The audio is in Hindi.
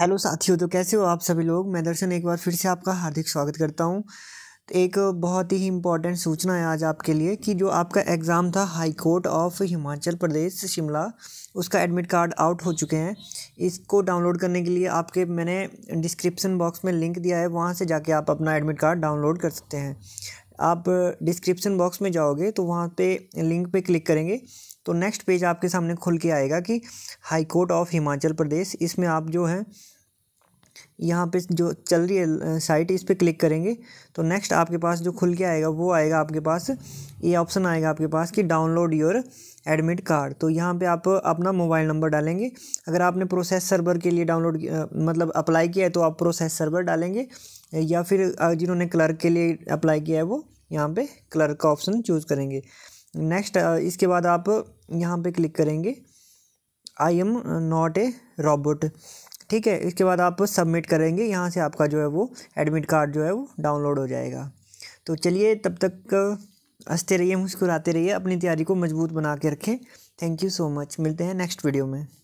हेलो साथियों तो कैसे हो आप सभी लोग मैं दर्शन एक बार फिर से आपका हार्दिक स्वागत करता हूं एक बहुत ही इम्पॉर्टेंट सूचना है आज आपके लिए कि जो आपका एग्ज़ाम था high court of Himachal Pradesh Shimla उसका एडमिट कार्ड आउट हो चुके हैं इसको डाउनलोड करने के लिए आपके मैंने डिस्क्रिप्शन बॉक्स में लिंक दिया है वहाँ से जाके आप अपना एडमिट कार्ड डाउनलोड कर सकते हैं आप डिस्क्रिप्शन बॉक्स में जाओगे तो वहाँ पे लिंक पे क्लिक करेंगे तो नेक्स्ट पेज आपके सामने खुल के आएगा कि high court of Himachal Pradesh इसमें आप जो हैं यहाँ पे जो चल रही है साइट इस पर क्लिक करेंगे तो नेक्स्ट आपके पास जो खुल के आएगा वो आएगा आपके पास ये ऑप्शन आएगा आपके पास कि डाउनलोड योर एडमिट कार्ड तो यहाँ पे आप अपना मोबाइल नंबर डालेंगे अगर आपने प्रोसेस सर्वर के लिए डाउनलोड मतलब अप्लाई किया है तो आप प्रोसेस सर्वर डालेंगे या फिर जिन्होंने क्लर्क के लिए अप्लाई किया है वो यहाँ पर क्लर्क का ऑप्शन चूज़ करेंगे नेक्स्ट इसके बाद आप यहाँ पर क्लिक करेंगे I am not a robot ठीक है इसके बाद आप सबमिट करेंगे यहाँ से आपका जो है वो एडमिट कार्ड जो है वो डाउनलोड हो जाएगा तो चलिए तब तक हंसते रहिए मुस्कुराते रहिए अपनी तैयारी को मजबूत बना के रखें थैंक यू सो मच मिलते हैं नेक्स्ट वीडियो में